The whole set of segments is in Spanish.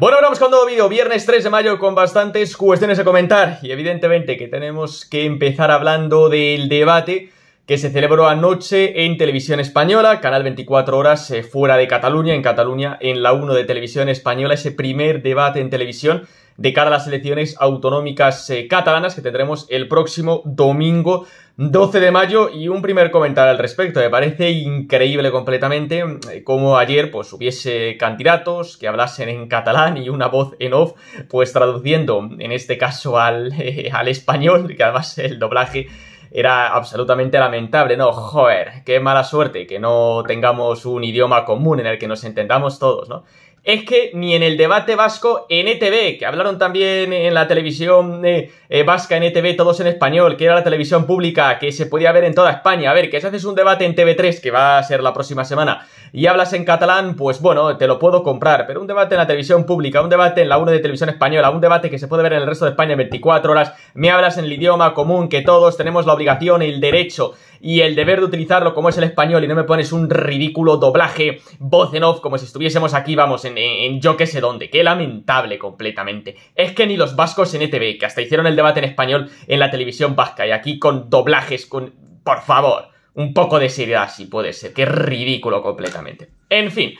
Bueno, ahora vamos con nuevo vídeo, viernes 3 de mayo con bastantes cuestiones a comentar y evidentemente que tenemos que empezar hablando del debate que se celebró anoche en Televisión Española, Canal 24 Horas eh, fuera de Cataluña, en Cataluña, en la 1 de Televisión Española, ese primer debate en televisión de cara a las elecciones autonómicas eh, catalanas que tendremos el próximo domingo 12 de mayo y un primer comentario al respecto. Me parece increíble completamente eh, cómo ayer pues hubiese candidatos que hablasen en catalán y una voz en off pues traduciendo en este caso al, al español que además el doblaje era absolutamente lamentable, ¿no? Joder, qué mala suerte que no tengamos un idioma común en el que nos entendamos todos, ¿no? es que ni en el debate vasco en ETV, que hablaron también en la televisión eh, eh, vasca en ETV, todos en español, que era la televisión pública que se podía ver en toda España. A ver, que si haces un debate en TV3, que va a ser la próxima semana, y hablas en catalán, pues bueno, te lo puedo comprar. Pero un debate en la televisión pública, un debate en la 1 de televisión española, un debate que se puede ver en el resto de España en 24 horas, me hablas en el idioma común que todos tenemos la obligación y el derecho y el deber de utilizarlo como es el español y no me pones un ridículo doblaje voz en off como si estuviésemos aquí, vamos, en, yo que sé dónde. Qué lamentable completamente. Es que ni los vascos en ETV, que hasta hicieron el debate en español en la televisión vasca y aquí con doblajes, con... Por favor, un poco de seriedad si puede ser. Qué ridículo completamente. En fin.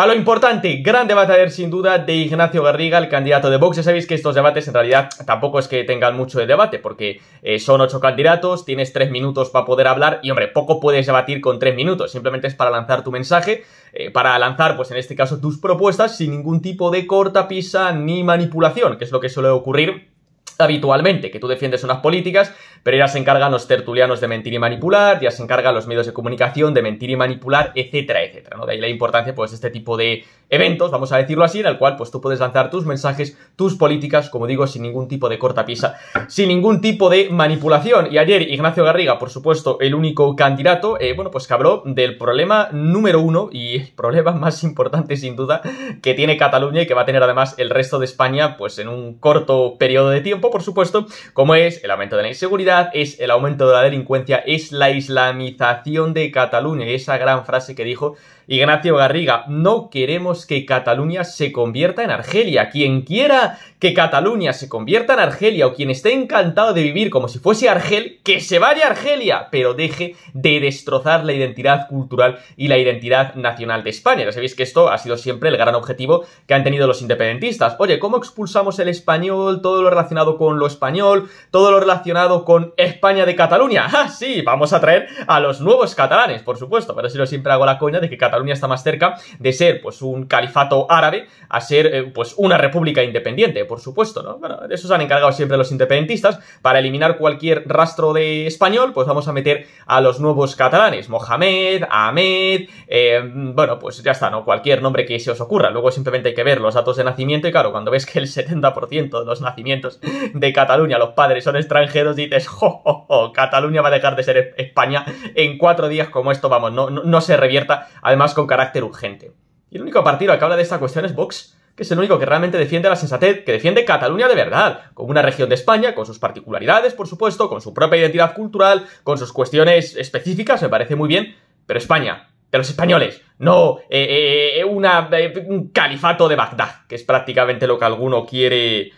A lo importante, gran debate sin duda de Ignacio Garriga, el candidato de Vox. Ya sabéis que estos debates en realidad tampoco es que tengan mucho de debate, porque eh, son ocho candidatos, tienes tres minutos para poder hablar y hombre, poco puedes debatir con tres minutos, simplemente es para lanzar tu mensaje, eh, para lanzar pues en este caso tus propuestas sin ningún tipo de cortapisa ni manipulación, que es lo que suele ocurrir habitualmente, que tú defiendes unas políticas pero ya se encargan los tertulianos de mentir y manipular, ya se encargan los medios de comunicación de mentir y manipular, etcétera, etcétera. ¿no? De ahí la importancia pues, de este tipo de eventos, vamos a decirlo así, en el cual pues, tú puedes lanzar tus mensajes, tus políticas, como digo, sin ningún tipo de cortapisa, sin ningún tipo de manipulación. Y ayer Ignacio Garriga, por supuesto, el único candidato, eh, bueno, pues que habló del problema número uno y el problema más importante, sin duda, que tiene Cataluña y que va a tener además el resto de España, pues en un corto periodo de tiempo, por supuesto, como es el aumento de la inseguridad es el aumento de la delincuencia, es la islamización de Cataluña, esa gran frase que dijo Ignacio Garriga. No queremos que Cataluña se convierta en Argelia. Quien quiera que Cataluña se convierta en Argelia o quien esté encantado de vivir como si fuese Argel, que se vaya a Argelia, pero deje de destrozar la identidad cultural y la identidad nacional de España. Ya sabéis que esto ha sido siempre el gran objetivo que han tenido los independentistas. Oye, ¿cómo expulsamos el español? Todo lo relacionado con lo español, todo lo relacionado con España de Cataluña. ¡Ah, sí! Vamos a traer a los nuevos catalanes, por supuesto. Pero si no siempre hago la coña de que Cataluña está más cerca de ser, pues, un califato árabe a ser, eh, pues, una república independiente, por supuesto, ¿no? Bueno, de eso se han encargado siempre los independentistas. Para eliminar cualquier rastro de español, pues vamos a meter a los nuevos catalanes. Mohamed, Ahmed, eh, bueno, pues ya está, ¿no? Cualquier nombre que se os ocurra. Luego simplemente hay que ver los datos de nacimiento y claro, cuando ves que el 70% de los nacimientos de Cataluña, los padres son extranjeros, dices, Oh, oh, oh, Cataluña va a dejar de ser España en cuatro días como esto, vamos, no, no, se revierta, además con carácter urgente. Y el único partido que habla de esta cuestión es Vox, que es el único que realmente defiende la sensatez, que defiende Cataluña de verdad, como una región de España, con sus particularidades, por supuesto, con su propia identidad cultural, con sus cuestiones específicas, me parece muy bien, pero España, de los españoles, no eh, eh, eh, una, un califato de Bagdad, que es prácticamente lo que alguno quiere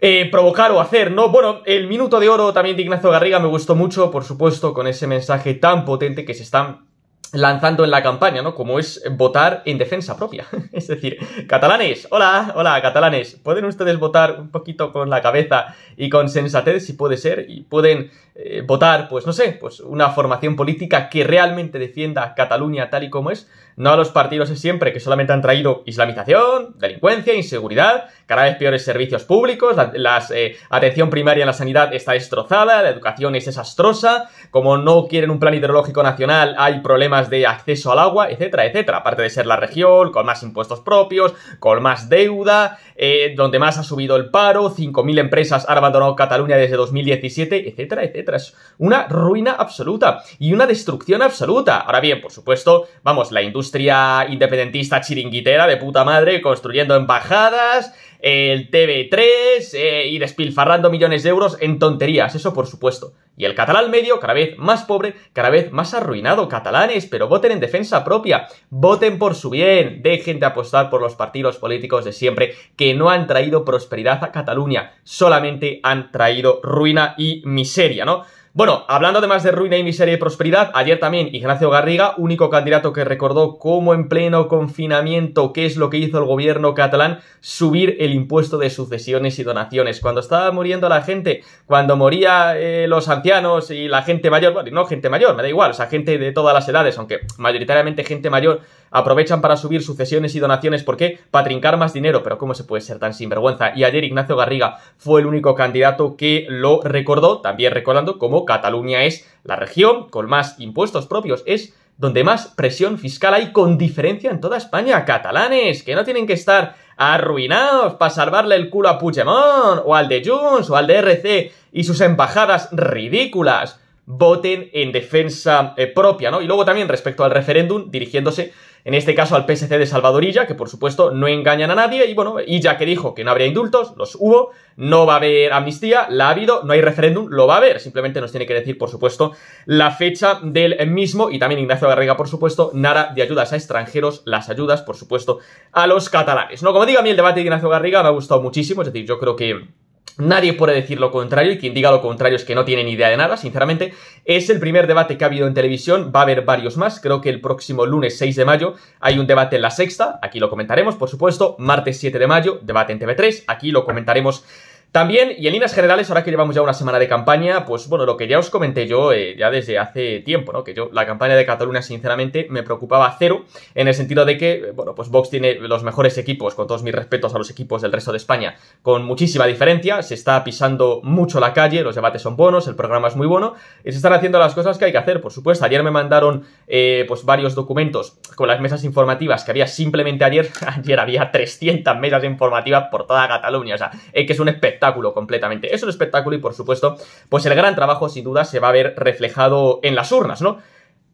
eh, provocar o hacer, ¿no? Bueno, el minuto de oro también de Ignacio Garriga me gustó mucho, por supuesto, con ese mensaje tan potente que se están lanzando en la campaña, ¿no? Como es votar en defensa propia. es decir, catalanes, hola, hola, catalanes, ¿pueden ustedes votar un poquito con la cabeza y con sensatez, si puede ser? Y pueden eh, votar, pues no sé, pues una formación política que realmente defienda Cataluña tal y como es, no a los partidos de siempre que solamente han traído islamización, delincuencia, inseguridad, cada vez peores servicios públicos, la eh, atención primaria en la sanidad está destrozada, la educación es desastrosa, como no quieren un plan hidrológico nacional, hay problemas de acceso al agua, etcétera, etcétera. Aparte de ser la región con más impuestos propios, con más deuda, eh, donde más ha subido el paro, 5.000 empresas han abandonado Cataluña desde 2017, etcétera, etcétera. Es una ruina absoluta y una destrucción absoluta. Ahora bien, por supuesto, vamos, la industria independentista chiringuitera de puta madre construyendo embajadas, el TV3 y despilfarrando eh, millones de euros en tonterías, eso por supuesto. Y el catalán medio, cada vez más pobre, cada vez más arruinado. Catalanes, pero voten en defensa propia, voten por su bien, dejen de apostar por los partidos políticos de siempre que no han traído prosperidad a Cataluña, solamente han traído ruina y miseria, ¿no? Bueno, hablando además de ruina y miseria y prosperidad, ayer también Ignacio Garriga, único candidato que recordó cómo en pleno confinamiento, qué es lo que hizo el gobierno catalán, subir el impuesto de sucesiones y donaciones. Cuando estaba muriendo la gente, cuando moría eh, los ancianos y la gente mayor, bueno, no gente mayor, me da igual, o sea, gente de todas las edades, aunque mayoritariamente gente mayor aprovechan para subir sucesiones y donaciones. ¿Por qué? Para trincar más dinero. Pero ¿cómo se puede ser tan sinvergüenza? Y ayer Ignacio Garriga fue el único candidato que lo recordó, también recordando cómo Cataluña es la región con más impuestos propios. Es donde más presión fiscal hay con diferencia en toda España. Catalanes, que no tienen que estar arruinados para salvarle el culo a Puigdemont, o al de Junts, o al de RC y sus embajadas ridículas voten en defensa eh, propia, ¿no? Y luego también respecto al referéndum, dirigiéndose en este caso al PSC de Salvador Salvadorilla, que por supuesto no engañan a nadie, y bueno, y ya que dijo que no habría indultos, los hubo, no va a haber amnistía, la ha habido, no hay referéndum, lo va a haber, simplemente nos tiene que decir, por supuesto, la fecha del mismo, y también Ignacio Garriga, por supuesto, nada de ayudas a extranjeros, las ayudas, por supuesto, a los catalanes, ¿no? Como diga a mí el debate de Ignacio Garriga me ha gustado muchísimo, es decir, yo creo que Nadie puede decir lo contrario y quien diga lo contrario es que no tiene ni idea de nada, sinceramente. Es el primer debate que ha habido en televisión, va a haber varios más. Creo que el próximo lunes 6 de mayo hay un debate en la sexta, aquí lo comentaremos, por supuesto. Martes 7 de mayo, debate en TV3, aquí lo comentaremos también, y en líneas generales, ahora que llevamos ya una semana de campaña, pues bueno, lo que ya os comenté yo eh, ya desde hace tiempo, ¿no? Que yo, la campaña de Cataluña, sinceramente, me preocupaba cero, en el sentido de que, eh, bueno, pues Vox tiene los mejores equipos, con todos mis respetos a los equipos del resto de España, con muchísima diferencia, se está pisando mucho la calle, los debates son buenos, el programa es muy bueno, y se están haciendo las cosas que hay que hacer, por supuesto. Ayer me mandaron, eh, pues, varios documentos con las mesas informativas que había simplemente ayer, ayer había 300 mesas informativas por toda Cataluña, o sea, que es un espectáculo espectáculo completamente. Es un espectáculo y por supuesto, pues el gran trabajo sin duda se va a ver reflejado en las urnas, ¿no?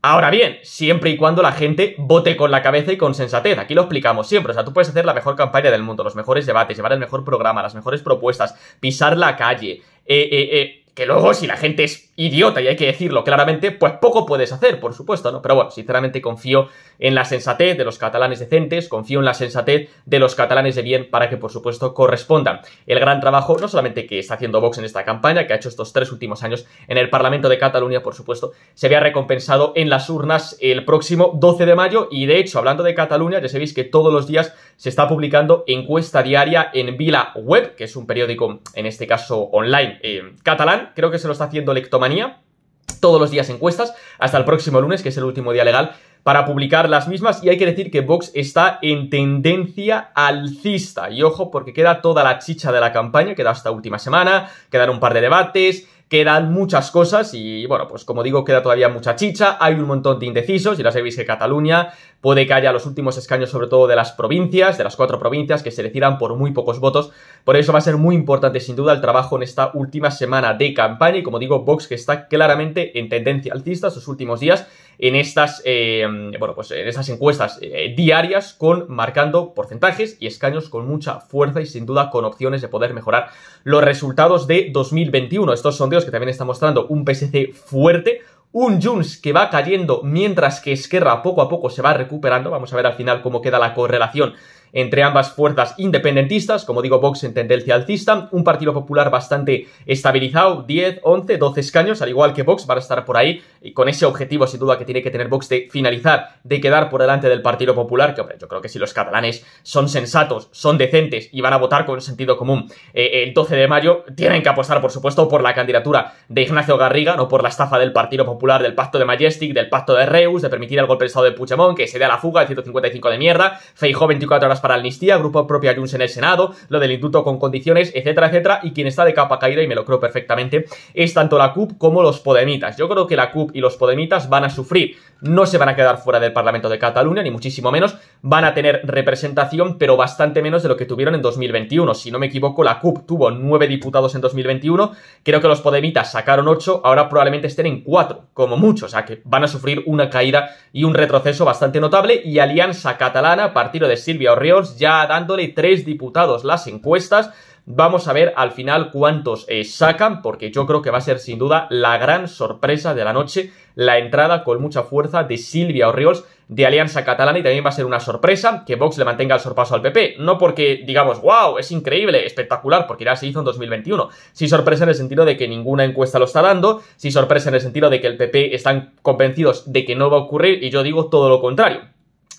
Ahora bien, siempre y cuando la gente vote con la cabeza y con sensatez. Aquí lo explicamos siempre. O sea, tú puedes hacer la mejor campaña del mundo, los mejores debates, llevar el mejor programa, las mejores propuestas, pisar la calle. Eh, eh, eh, que luego, si la gente es idiota, y hay que decirlo claramente, pues poco puedes hacer, por supuesto, ¿no? Pero bueno, sinceramente confío en la sensatez de los catalanes decentes, confío en la sensatez de los catalanes de bien para que, por supuesto, correspondan. El gran trabajo, no solamente que está haciendo Vox en esta campaña, que ha hecho estos tres últimos años en el Parlamento de Cataluña, por supuesto, se vea recompensado en las urnas el próximo 12 de mayo, y de hecho, hablando de Cataluña, ya sabéis que todos los días se está publicando encuesta diaria en Vila Web, que es un periódico, en este caso, online eh, catalán, creo que se lo está haciendo lector todos los días encuestas, hasta el próximo lunes, que es el último día legal, para publicar las mismas. Y hay que decir que Vox está en tendencia alcista. Y ojo, porque queda toda la chicha de la campaña, queda hasta última semana, quedan un par de debates, quedan muchas cosas y bueno, pues como digo, queda todavía mucha chicha, hay un montón de indecisos y ya sabéis que Cataluña puede que haya los últimos escaños sobre todo de las provincias, de las cuatro provincias que se decidan por muy pocos votos, por eso va a ser muy importante sin duda el trabajo en esta última semana de campaña y como digo, Vox que está claramente en tendencia alcista sus últimos días en estas, eh, bueno, pues en estas encuestas eh, diarias con marcando porcentajes y escaños con mucha fuerza y sin duda con opciones de poder mejorar los resultados de 2021. Estos sondeos que también están mostrando un PSC fuerte, un Junts que va cayendo mientras que Esquerra poco a poco se va recuperando. Vamos a ver al final cómo queda la correlación entre ambas fuerzas independentistas, como digo, Vox en tendencia alcista, un Partido Popular bastante estabilizado, 10, 11, 12 escaños, al igual que Vox, van a estar por ahí, y con ese objetivo sin duda que tiene que tener Vox de finalizar, de quedar por delante del Partido Popular, que hombre, yo creo que si los catalanes son sensatos, son decentes y van a votar con sentido común eh, el 12 de mayo, tienen que apostar, por supuesto, por la candidatura de Ignacio Garriga, no por la estafa del Partido Popular, del Pacto de Majestic, del Pacto de Reus, de permitir el golpe de Estado de Puigdemont, que se dé a la fuga, el 155 de mierda, Feijó 24 horas para para amnistía, grupo propio Ayunse en el Senado, lo del indulto con condiciones, etcétera, etcétera, y quien está de capa caída, y me lo creo perfectamente, es tanto la CUP como los Podemitas. Yo creo que la CUP y los Podemitas van a sufrir, no se van a quedar fuera del Parlamento de Cataluña, ni muchísimo menos, van a tener representación, pero bastante menos de lo que tuvieron en 2021. Si no me equivoco, la CUP tuvo nueve diputados en 2021, creo que los Podemitas sacaron ocho, ahora probablemente estén en cuatro, como mucho, o sea que van a sufrir una caída y un retroceso bastante notable, y Alianza Catalana, partido de Silvia Orrego, ya dándole tres diputados las encuestas. Vamos a ver al final cuántos eh, sacan, porque yo creo que va a ser sin duda la gran sorpresa de la noche, la entrada con mucha fuerza de Silvia Orriols de Alianza Catalana y también va a ser una sorpresa que Vox le mantenga el sorpaso al PP. No porque digamos, wow, es increíble, espectacular, porque ya se hizo en 2021. si sorpresa en el sentido de que ninguna encuesta lo está dando, si sorpresa en el sentido de que el PP están convencidos de que no va a ocurrir y yo digo todo lo contrario.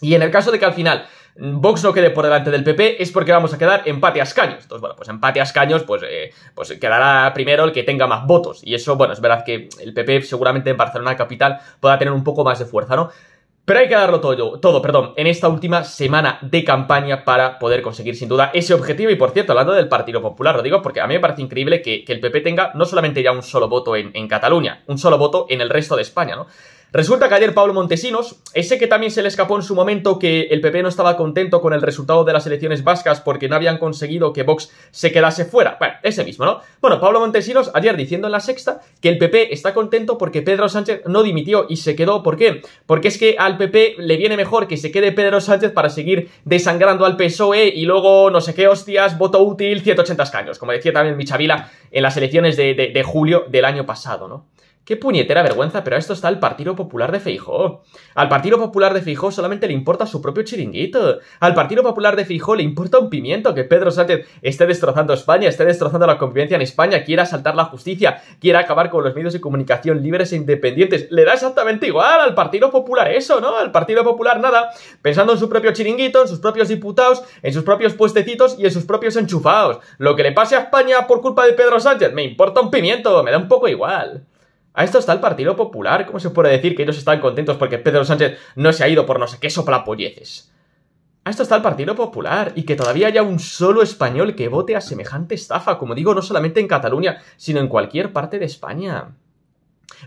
Y en el caso de que al final Mm, Vox no quede por delante del PP es porque vamos a quedar empate a escaños. Entonces, bueno, pues empate a escaños, pues, eh, pues quedará primero el que tenga más votos. Y eso, bueno, es verdad que el PP seguramente en Barcelona capital pueda tener un poco más de fuerza, ¿no? Pero hay que darlo todo, todo, perdón, en esta última semana de campaña para poder conseguir sin duda ese objetivo. Y por cierto, hablando del Partido Popular, lo digo porque a mí me parece increíble que, el PP tenga no solamente ya un solo voto en, en Cataluña, un solo voto en el resto de España, ¿no? Resulta que ayer Pablo Montesinos, ese que también se le escapó en su momento que el PP no estaba contento con el resultado de las elecciones vascas porque no habían conseguido que Vox se quedase fuera. Bueno, ese mismo, ¿no? Bueno, Pablo Montesinos ayer diciendo en la sexta que el PP está contento porque Pedro Sánchez no dimitió y se quedó. ¿Por qué? Porque es que al PP le viene mejor que se quede Pedro Sánchez para seguir desangrando al PSOE y luego no sé qué hostias, voto útil, 180 escaños, como decía también Michavila en las elecciones de, de julio del año pasado, ¿no? Qué puñetera vergüenza, pero esto está el Partido Popular de Feijó. Al Partido Popular de Feijó solamente le importa su propio chiringuito. Al Partido Popular de Feijó le importa un pimiento que Pedro Sánchez esté destrozando España, esté destrozando la convivencia en España, quiera asaltar la justicia, quiera acabar con los medios de comunicación libres e independientes. Le da exactamente igual al Partido Popular eso, ¿no? Al Partido Popular nada, pensando en su propio chiringuito, en sus propios diputados, en sus propios puestecitos y en sus propios enchufados. Lo que le pase a España por culpa de Pedro Sánchez me importa un pimiento, me da un poco igual. A esto está el Partido Popular. ¿Cómo se puede decir que ellos están contentos porque Pedro Sánchez no se ha ido por no sé qué soplapolleces? A esto está el Partido Popular y que todavía haya un solo español que vote a semejante estafa, como digo, no solamente en Cataluña, sino en cualquier parte de España.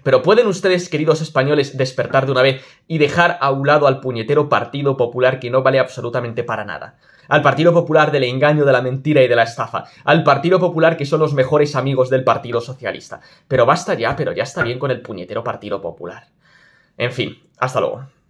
Pero ¿pueden ustedes, queridos españoles, despertar de una vez y dejar a un lado al puñetero Partido Popular que no vale absolutamente para nada? al Partido Popular del engaño, de la mentira y de la estafa, al Partido Popular que son los mejores amigos del Partido Socialista. Pero basta ya, pero ya está bien con el puñetero Partido Popular. En fin, hasta luego.